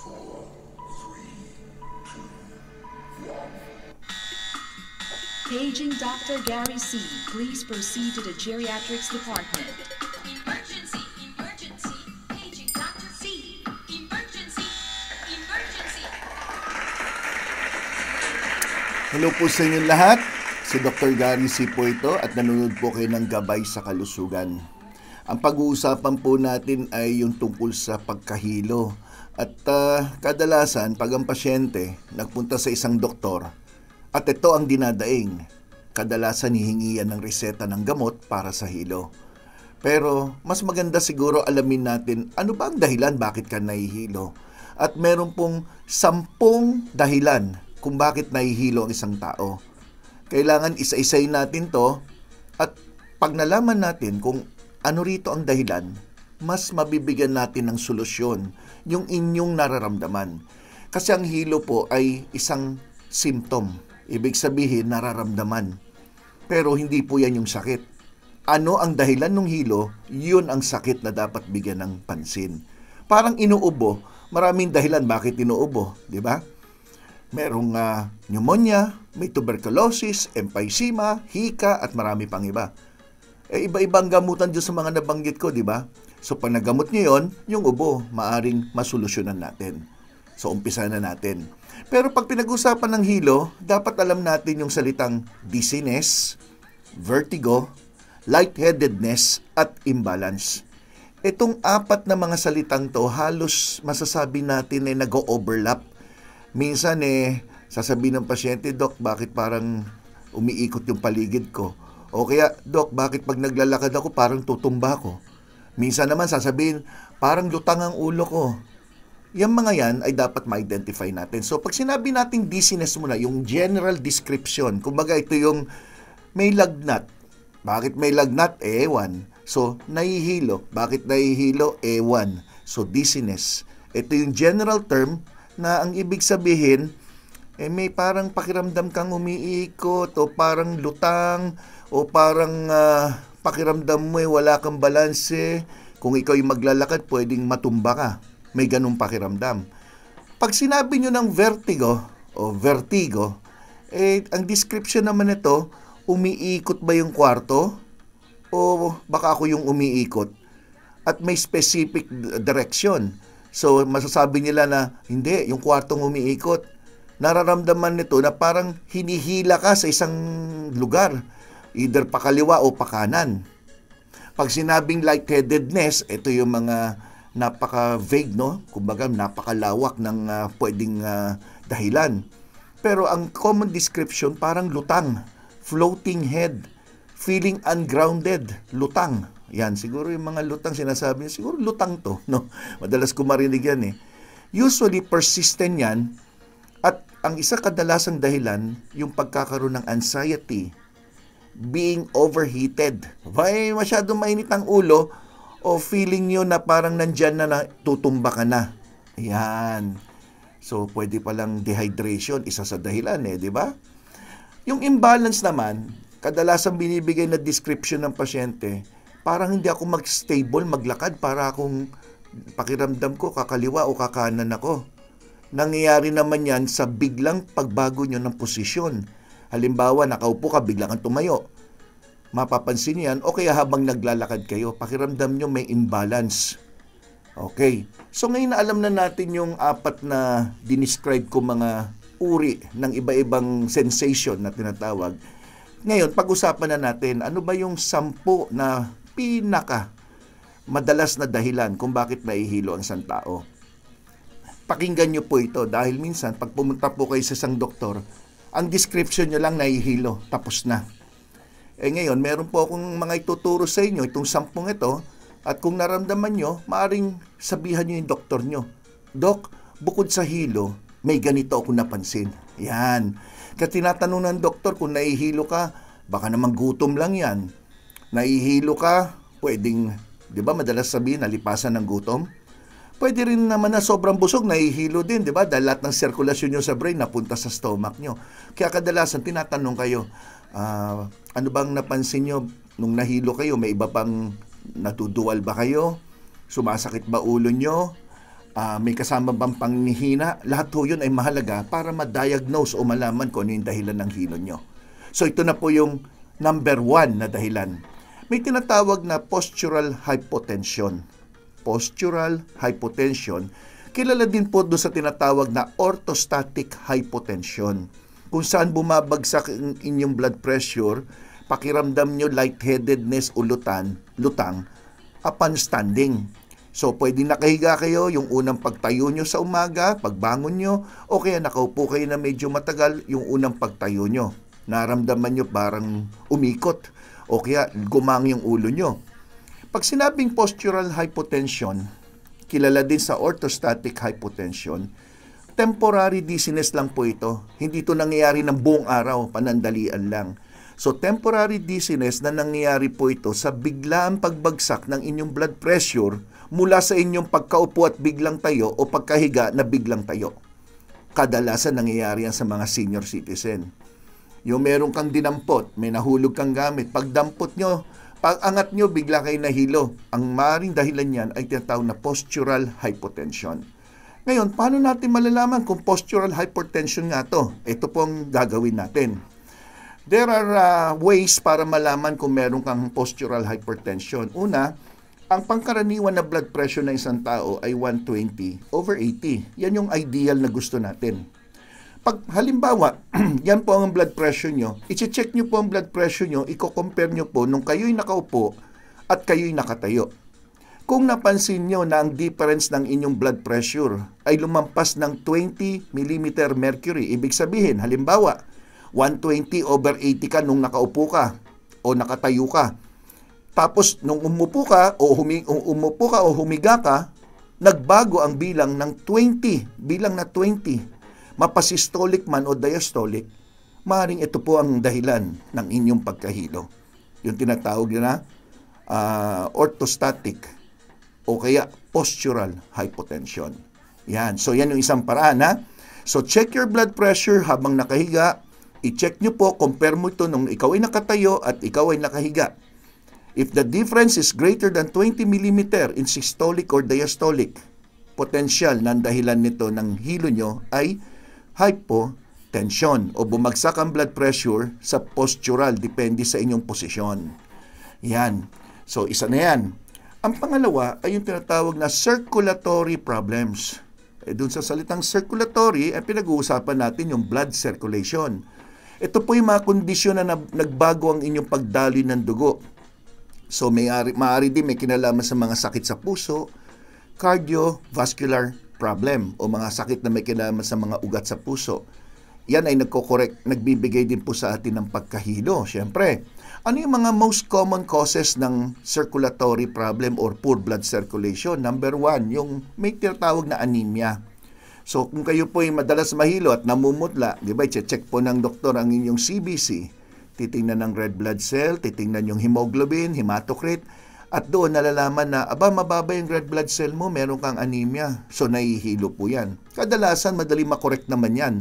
four, three, two, one. Paging Dr. Gary C. Please proceed to the geriatrics department. Emergency, emergency, paging Dr. C. Emergency, emergency. Hello po sa inyo lahat. Si Dr. Gary C. po ito at nanonood po kayo ng Gabay sa Kalusugan. Ang pag-uusapan po natin ay yung tungkol sa pagkahilo at uh, kadalasan, pag ang pasyente nagpunta sa isang doktor at ito ang dinadaing, kadalasan hihingi yan ng reseta ng gamot para sa hilo. Pero mas maganda siguro alamin natin ano ba ang dahilan bakit ka nahihilo. At meron pong sampung dahilan kung bakit nahihilo ang isang tao. Kailangan isa-isay natin to at pag nalaman natin kung ano rito ang dahilan, mas mabibigyan natin ng solusyon yung inyong nararamdaman. Kasi ang hilo po ay isang symptom. Ibig sabihin, nararamdaman. Pero hindi po yan yung sakit. Ano ang dahilan ng hilo, yun ang sakit na dapat bigyan ng pansin. Parang inuubo, maraming dahilan bakit inuubo, di ba? Merong uh, pneumonia, may tuberculosis, emphysema, hika, at marami pang iba. Eh, iba-ibang gamutan dyan sa mga nabanggit ko, di ba? So pag nagamot niyo yon, yung ubo, maaring masolusyonan natin. So umpisa na natin. Pero pag pinag-usapan ng hilo, dapat alam natin yung salitang dizziness, vertigo, lightheadedness, at imbalance. Itong apat na mga salitang to, halos masasabi natin na eh, nag-overlap. Minsan eh, sasabihin ng pasyente, Dok, bakit parang umiikot yung paligid ko? O kaya, Dok, bakit pag naglalakad ako parang tutumba ko? Minsan naman sasabihin, parang lutang ang ulo ko. Yung mga yan ay dapat ma-identify natin. So pag sinabi nating dizziness muna, yung general description, kumbaga ito yung may lagnat. Bakit may lagnat? Ewan. So, nahihilo. Bakit nahihilo? Ewan. So, dizziness. Ito yung general term na ang ibig sabihin, eh may parang pakiramdam kang umiikot o parang lutang o parang uh, pakiramdam mo ay eh, wala kang balanse, kung ikaw ay maglalakad, pwedeng matumba ka. May ganung pakiramdam. Pag sinabi nyo ng vertigo o vertigo, eh, ang description naman nito, umiikot ba yung kwarto? O baka ako yung umiikot? At may specific direction. So, masasabi nila na, hindi, yung kwartong umiikot. Nararamdaman nito na parang hinihila ka sa isang lugar either pakaliwa o pakanan. Pag sinabing lightheadedness, ito yung mga napaka-vague, no? Kumbaga, napakalawak ng uh, pwedeng uh, dahilan. Pero ang common description, parang lutang, floating head, feeling ungrounded, lutang. Yan, siguro yung mga lutang sinasabi niya, siguro lutang to, no? Madalas ko marinig yan eh. Usually persistent yan at ang isa kadalasang dahilan, yung pagkakaroon ng anxiety, being overheated. May masyadong mainit ang ulo o feeling nyo na parang nandyan na, na tutumba ka na. Ayan. So, pwede palang dehydration, isa sa dahilan eh, di ba? Yung imbalance naman, kadalasan binibigay na description ng pasyente, parang hindi ako mag-stable, maglakad para akong pakiramdam ko kakaliwa o kakanan ako. Nangyayari naman yan sa biglang pagbago nyo ng posisyon Halimbawa, nakaupo ka, bigla kang tumayo. Mapapansin niyo yan o kaya habang naglalakad kayo, pakiramdam niyo may imbalance. Okay. So ngayon alam na natin yung apat na dinescribe ko mga uri ng iba-ibang sensation na tinatawag. Ngayon, pag-usapan na natin, ano ba yung sampu na pinaka madalas na dahilan kung bakit nahihilo ang isang tao? Pakinggan nyo po ito dahil minsan pag pumunta po kayo sa isang doktor, ang description nyo lang nahihilo, tapos na. Eh ngayon, meron po akong mga ituturo sa inyo, itong sampung ito, at kung naramdaman nyo, maaaring sabihan nyo yung doktor nyo, Dok, bukod sa hilo, may ganito ako napansin. Yan. Kaya tinatanong ng doktor kung naihilo ka, baka naman gutom lang yan. Naihilo ka, pwedeng, di ba madalas sabihin, nalipasan ng gutom? pwede rin naman na sobrang busog, nahihilo din, di ba? Dahil lahat ng sirkulasyon nyo sa brain napunta sa stomach nyo. Kaya kadalasan, tinatanong kayo, uh, ano bang napansin nyo nung nahilo kayo? May iba pang natudual ba kayo? Sumasakit ba ulo nyo? Uh, may kasama bang panghihina? Lahat ho yun ay mahalaga para ma-diagnose o malaman kung ano yung dahilan ng hilo nyo. So ito na po yung number one na dahilan. May tinatawag na postural hypotension postural hypotension, kilala din po doon sa tinatawag na orthostatic hypotension. Kung saan bumabagsak ang inyong blood pressure, pakiramdam nyo lightheadedness o lutan, lutang upon standing. So, pwede nakahiga kayo yung unang pagtayo nyo sa umaga, pagbangon nyo, o kaya nakaupo kayo na medyo matagal yung unang pagtayo nyo. Naramdaman nyo parang umikot, o kaya gumang yung ulo nyo. Pag sinabing postural hypotension, kilala din sa orthostatic hypotension, temporary dizziness lang po ito. Hindi ito nangyayari ng buong araw, panandalian lang. So temporary dizziness na nangyayari po ito sa biglaang pagbagsak ng inyong blood pressure mula sa inyong pagkaupo at biglang tayo o pagkahiga na biglang tayo. Kadalasan nangyayari yan sa mga senior citizen. Yung meron kang dinampot, may nahulog kang gamit, pagdampot nyo, pag-angat nyo, bigla kayo nahilo. Ang maring dahilan niyan ay tinatawag na postural hypotension. Ngayon, paano natin malalaman kung postural hypertension nga to? Ito pong gagawin natin. There are uh, ways para malaman kung meron kang postural hypertension. Una, ang pangkaraniwan na blood pressure ng isang tao ay 120 over 80. Yan yung ideal na gusto natin. Pag halimbawa, yan po ang blood pressure nyo, iche-check nyo po ang blood pressure nyo, iko compare nyo po nung kayo'y nakaupo at kayo'y nakatayo. Kung napansin nyo na ang difference ng inyong blood pressure ay lumampas ng 20 mm mercury, ibig sabihin, halimbawa, 120 over 80 ka nung nakaupo ka o nakatayo ka. Tapos nung umupo ka o humi, umupo ka o humiga ka, nagbago ang bilang ng 20, bilang na 20 mapasistolic man o diastolic, maaaring ito po ang dahilan ng inyong pagkahilo. Yung tinatawag na uh, orthostatic o kaya postural hypotension. Yan. So, yan yung isang paraan ha. So, check your blood pressure habang nakahiga. I-check nyo po, compare mo ito nung ikaw ay nakatayo at ikaw ay nakahiga. If the difference is greater than 20 mm in systolic or diastolic, potential ng dahilan nito ng hilo nyo ay hypotensyon o bumagsak ang blood pressure sa postural depende sa inyong posisyon. Yan. So, isa na yan. Ang pangalawa ay yung tinatawag na circulatory problems. Eh, dun sa salitang circulatory, ay eh, pinag-uusapan natin yung blood circulation. Ito po yung mga kondisyon na nagbago ang inyong pagdaloy ng dugo. So, may ari, maaari din may kinalaman sa mga sakit sa puso, cardiovascular problem o mga sakit na may kinalaman sa mga ugat sa puso, yan ay nagko-correct, nagbibigay din po sa atin ng pagkahilo, syempre. Ano yung mga most common causes ng circulatory problem or poor blood circulation? Number one, yung may tinatawag na anemia. So kung kayo po ay madalas mahilo at namumutla, di ba, check po ng doktor ang inyong CBC, titingnan ng red blood cell, titingnan yung hemoglobin, hematocrit, at doon nalalaman na, aba mababa yung red blood cell mo, meron kang anemia. So nahihilo po yan. Kadalasan madali makorek naman yan.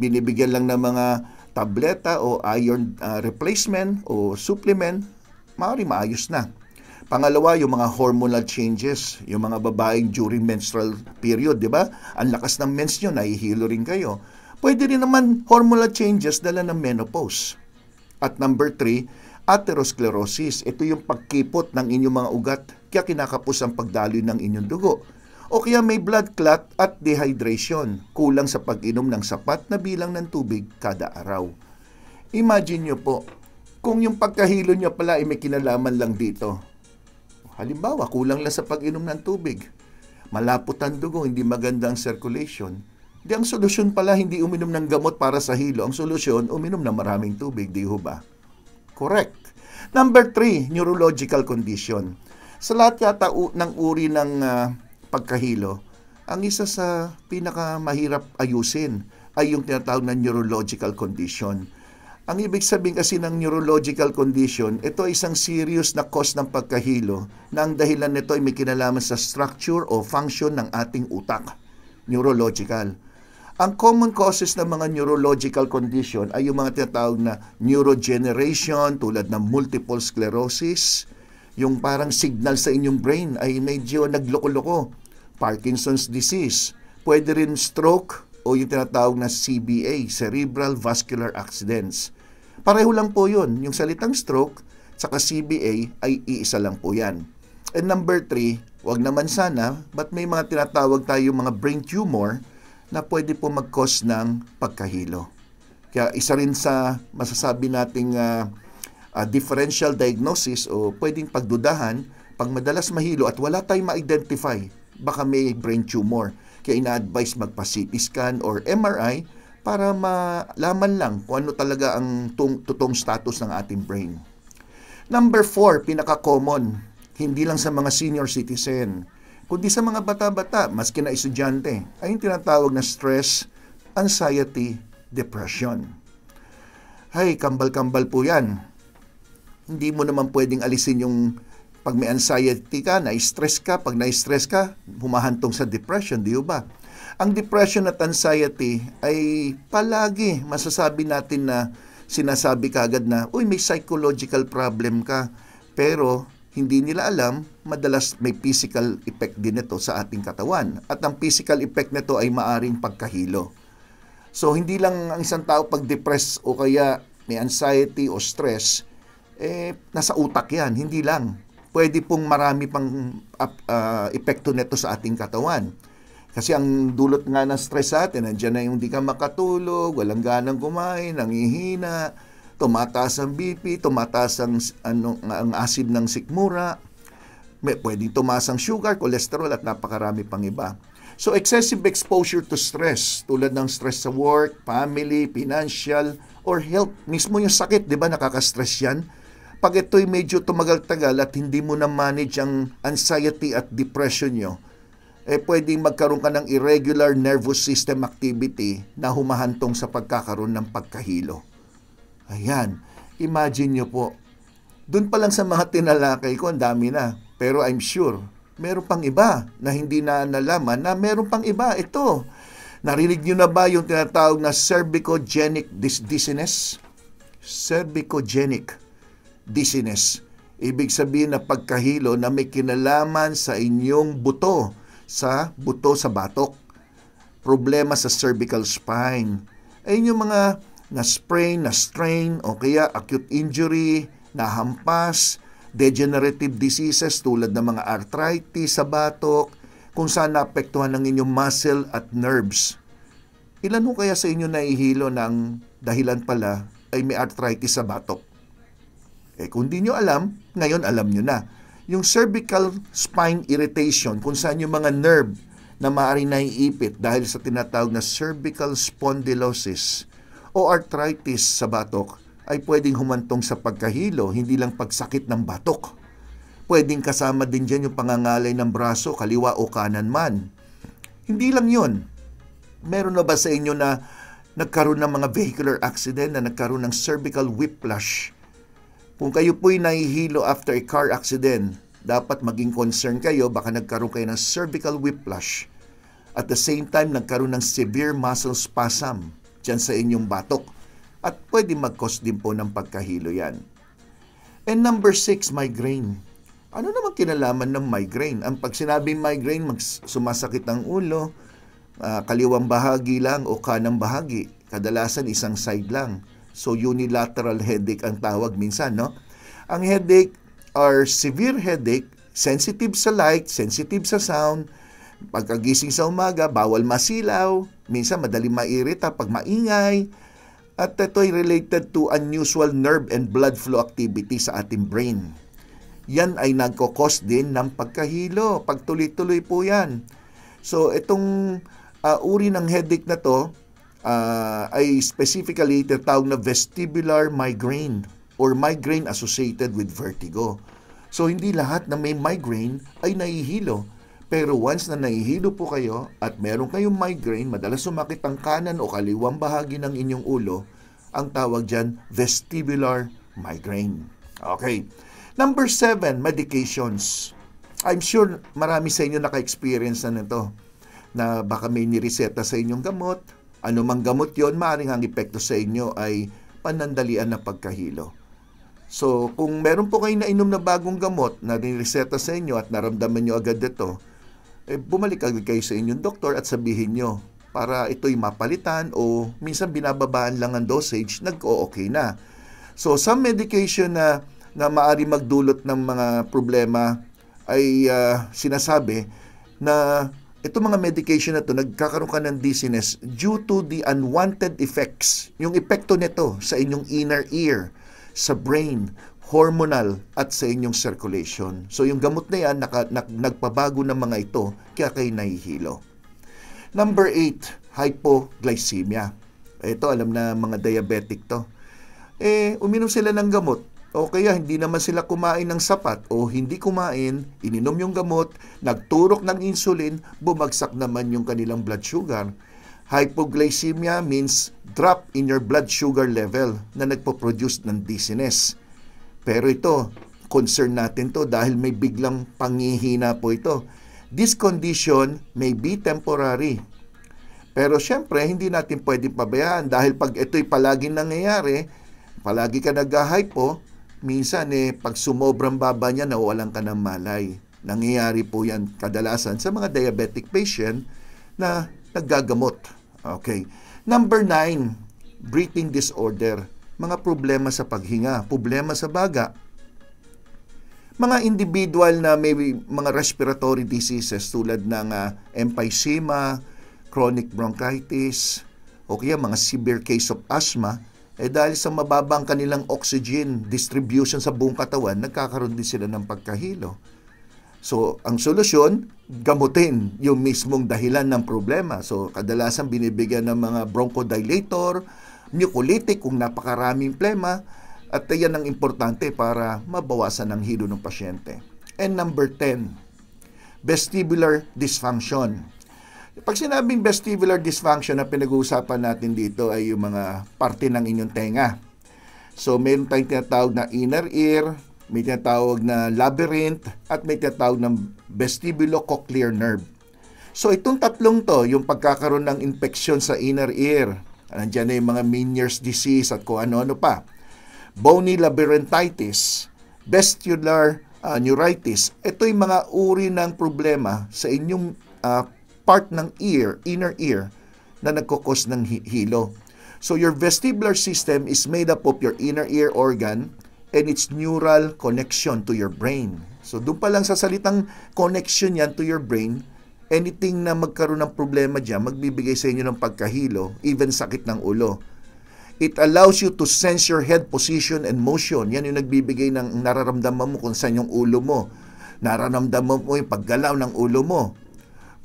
Binibigyan lang ng mga tableta o iron uh, replacement o supplement, maaari maayos na. Pangalawa, yung mga hormonal changes, yung mga babaeng during menstrual period, di ba? Ang lakas ng mens nyo, nahihilo rin kayo. Pwede rin naman hormonal changes dala ng menopause. At number three, Atherosclerosis, ito yung pagkipot ng inyong mga ugat kaya kinakapos ang pagdaloy ng inyong dugo. O kaya may blood clot at dehydration, kulang sa pag-inom ng sapat na bilang ng tubig kada araw. Imagine nyo po, kung yung pagkahilo nyo pala ay may kinalaman lang dito. Halimbawa, kulang lang sa pag-inom ng tubig. Malapot ang dugo, hindi maganda ang circulation. Di ang solusyon pala hindi uminom ng gamot para sa hilo. Ang solusyon, uminom ng maraming tubig, di ho ba? Correct. Number three, neurological condition. Sa lahat yata ng uri ng uh, pagkahilo, ang isa sa pinakamahirap ayusin ay yung tinatawag na neurological condition. Ang ibig sabihin kasi ng neurological condition, ito ay isang serious na cause ng pagkahilo na ang dahilan nito ay may kinalaman sa structure o function ng ating utak. Neurological. Ang common causes ng mga neurological condition ay yung mga tinatawag na neurogeneration tulad ng multiple sclerosis, yung parang signal sa inyong brain ay medyo nagloko-loko, Parkinson's disease, pwede rin stroke o yung tinatawag na CVA, cerebral vascular accidents. Pareho lang po yun. Yung salitang stroke saka CBA ay iisa lang po yan. And number three, wag naman sana, but may mga tinatawag tayo mga brain tumor na pwede po mag-cause ng pagkahilo. Kaya isa rin sa masasabi nating uh, uh, differential diagnosis o pwedeng pagdudahan pag madalas mahilo at wala tayong ma-identify, baka may brain tumor. Kaya ina-advise magpa-CT scan or MRI para malaman lang kung ano talaga ang totoong status ng ating brain. Number four, pinaka-common, hindi lang sa mga senior citizen, kundi sa mga bata-bata, maski na estudyante, ay yung tinatawag na stress, anxiety, depression. Hay, kambal-kambal po yan. Hindi mo naman pwedeng alisin yung pag may anxiety ka, na-stress ka, pag na-stress ka, humahantong sa depression, di ba? Ang depression at anxiety ay palagi masasabi natin na sinasabi kagad na, uy, may psychological problem ka. Pero hindi nila alam madalas may physical effect din ito sa ating katawan. At ang physical effect nito ay maaring pagkahilo. So hindi lang ang isang tao pag depressed o kaya may anxiety o stress, eh nasa utak yan, hindi lang. Pwede pong marami pang uh, epekto nito sa ating katawan. Kasi ang dulot nga ng stress sa atin, nandiyan na yung hindi ka makatulog, walang ganang kumain, nangihina, tumataas ang BP, tumataas ang, ano, ang asid ng sikmura, may pwedeng tumaas ang sugar, cholesterol at napakarami pang iba. So excessive exposure to stress tulad ng stress sa work, family, financial or health, mismo yung sakit, 'di ba nakaka-stress 'yan? Pag ito'y medyo tumagal-tagal at hindi mo na manage ang anxiety at depression nyo, eh pwedeng magkaroon ka ng irregular nervous system activity na humahantong sa pagkakaroon ng pagkahilo. Ayan, imagine nyo po, doon pa lang sa mga tinalakay ko, ang dami na pero I'm sure, meron pang iba na hindi na nalaman na meron pang iba. Ito, narinig nyo na ba yung tinatawag na cervicogenic dis- dizziness? Cervicogenic dizziness. Ibig sabihin na pagkahilo na may kinalaman sa inyong buto, sa buto sa batok. Problema sa cervical spine. Ayun yung mga na sprain, na strain, o kaya acute injury, nahampas, degenerative diseases tulad ng mga arthritis sa batok, kung saan naapektuhan ng inyong muscle at nerves. Ilan ho kaya sa inyo naihilo ng dahilan pala ay may arthritis sa batok? Eh kung di nyo alam, ngayon alam nyo na. Yung cervical spine irritation, kung saan yung mga nerve na maaaring naiipit dahil sa tinatawag na cervical spondylosis o arthritis sa batok, ay pwedeng humantong sa pagkahilo, hindi lang pagsakit ng batok. Pwedeng kasama din dyan yung pangangalay ng braso, kaliwa o kanan man. Hindi lang yun. Meron na ba sa inyo na nagkaroon ng mga vehicular accident na nagkaroon ng cervical whiplash? Kung kayo po'y nahihilo after a car accident, dapat maging concern kayo baka nagkaroon kayo ng cervical whiplash. At the same time, nagkaroon ng severe muscle spasm dyan sa inyong batok at pwede mag-cause din po ng pagkahilo yan. And number six, migraine. Ano naman kinalaman ng migraine? Ang pag sinabing migraine, sumasakit ang ulo, uh, kaliwang bahagi lang o kanang bahagi, kadalasan isang side lang. So unilateral headache ang tawag minsan, no? Ang headache are severe headache, sensitive sa light, sensitive sa sound, pagkagising sa umaga, bawal masilaw, minsan madaling mairita pag maingay, at ito'y related to unusual nerve and blood flow activity sa ating brain. Yan ay nagkakos din ng pagkahilo. Pagtuloy-tuloy po yan. So, itong uh, uri ng headache na to uh, ay specifically tinatawag na vestibular migraine or migraine associated with vertigo. So, hindi lahat na may migraine ay nahihilo pero once na nahihilo po kayo at meron kayong migraine, madalas sumakit ang kanan o kaliwang bahagi ng inyong ulo, ang tawag dyan vestibular migraine. Okay. Number seven, medications. I'm sure marami sa inyo naka-experience na nito na baka may nireseta sa inyong gamot. Ano mang gamot yon maaaring ang epekto sa inyo ay panandalian na pagkahilo. So, kung meron po kayo nainom na bagong gamot na nireseta sa inyo at naramdaman nyo agad ito, eh, bumalik agad kayo sa inyong doktor at sabihin nyo para ito'y mapalitan o minsan binababaan lang ang dosage, nag-okay o na. So, some medication na, na maari magdulot ng mga problema ay uh, sinasabi na itong mga medication na to nagkakaroon ka ng dizziness due to the unwanted effects, yung epekto nito sa inyong inner ear, sa brain, hormonal at sa inyong circulation. So yung gamot na yan, naka, nag, nagpabago ng mga ito, kaya kayo nahihilo. Number 8, hypoglycemia. Ito, alam na mga diabetic to. Eh, uminom sila ng gamot. O kaya hindi naman sila kumain ng sapat o hindi kumain, ininom yung gamot, nagturok ng insulin, bumagsak naman yung kanilang blood sugar. Hypoglycemia means drop in your blood sugar level na nagpo-produce ng dizziness pero ito, concern natin to dahil may biglang pangihina po ito. This condition may be temporary. Pero syempre, hindi natin pwedeng pabayaan dahil pag ito'y palagi nangyayari, palagi ka nag-hypo, minsan eh, pag sumobrang baba niya, nawalan ka ng malay. Nangyayari po yan kadalasan sa mga diabetic patient na naggagamot. Okay. Number nine, breathing disorder mga problema sa paghinga, problema sa baga. Mga individual na may mga respiratory diseases tulad ng uh, emphysema, chronic bronchitis, o kaya mga severe case of asthma, eh dahil sa mababang kanilang oxygen distribution sa buong katawan, nagkakaroon din sila ng pagkahilo. So, ang solusyon, gamutin yung mismong dahilan ng problema. So, kadalasan binibigyan ng mga bronchodilator, mucolytic kung napakaraming plema at yan ang importante para mabawasan ang hilo ng pasyente. And number 10, vestibular dysfunction. Pag sinabing vestibular dysfunction na pinag-uusapan natin dito ay yung mga parte ng inyong tenga. So, meron tayong tinatawag na inner ear, may tinatawag na labyrinth, at may tinatawag na vestibulocochlear nerve. So, itong tatlong to, yung pagkakaroon ng infeksyon sa inner ear, Nandiyan na yung mga Meniere's disease at kung ano-ano pa. Bony labyrinthitis, vestibular uh, neuritis. Ito yung mga uri ng problema sa inyong uh, part ng ear, inner ear, na nagkukos ng hilo. So your vestibular system is made up of your inner ear organ and its neural connection to your brain. So doon pa lang sa salitang connection yan to your brain, anything na magkaroon ng problema dyan, magbibigay sa inyo ng pagkahilo, even sakit ng ulo. It allows you to sense your head position and motion. Yan yung nagbibigay ng nararamdaman mo kung saan yung ulo mo. Nararamdaman mo yung paggalaw ng ulo mo.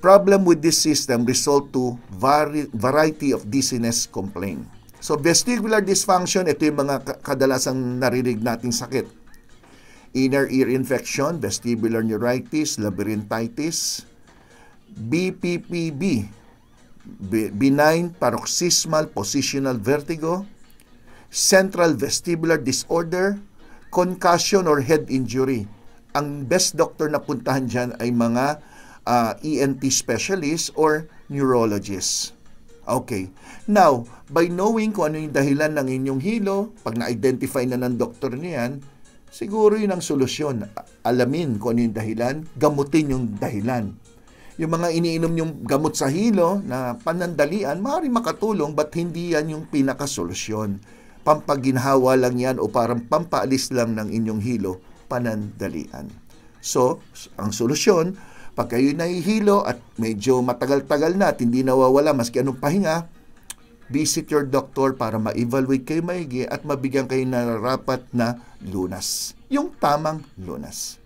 Problem with this system result to vari- variety of dizziness complaint. So vestibular dysfunction, ito yung mga kadalasang naririnig nating sakit. Inner ear infection, vestibular neuritis, labyrinthitis, BPPB, benign paroxysmal positional vertigo, central vestibular disorder, concussion or head injury. Ang best doctor na puntahan dyan ay mga uh, ah, ENT specialist or neurologist. Okay. Now, by knowing kung ano yung dahilan ng inyong hilo, pag na-identify na ng doktor niyan, siguro yun ang solusyon. Alamin kung ano yung dahilan, gamutin yung dahilan yung mga iniinom yung gamot sa hilo na panandalian, maaari makatulong but hindi yan yung pinakasolusyon. Pampaginhawa lang yan o parang pampaalis lang ng inyong hilo, panandalian. So, ang solusyon, pag kayo nahihilo at medyo matagal-tagal na at hindi nawawala maski anong pahinga, visit your doctor para ma-evaluate kayo maigi at mabigyan kayo ng rapat na lunas. Yung tamang lunas.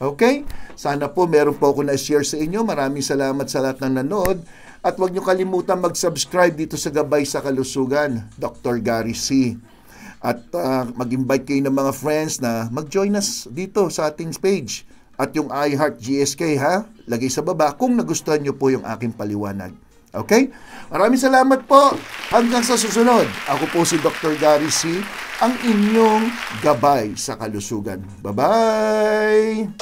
Okay? Sana po meron po ako na-share sa inyo. Maraming salamat sa lahat ng nanood. At huwag niyo kalimutan mag-subscribe dito sa Gabay sa Kalusugan, Dr. Gary C. At uh, mag-invite kayo ng mga friends na mag-join us dito sa ating page. At yung iHeart GSK ha, lagay sa baba kung nagustuhan niyo po yung aking paliwanag. Okay? Maraming salamat po. Hanggang sa susunod. Ako po si Dr. Gary C. Ang inyong gabay sa kalusugan. Bye-bye!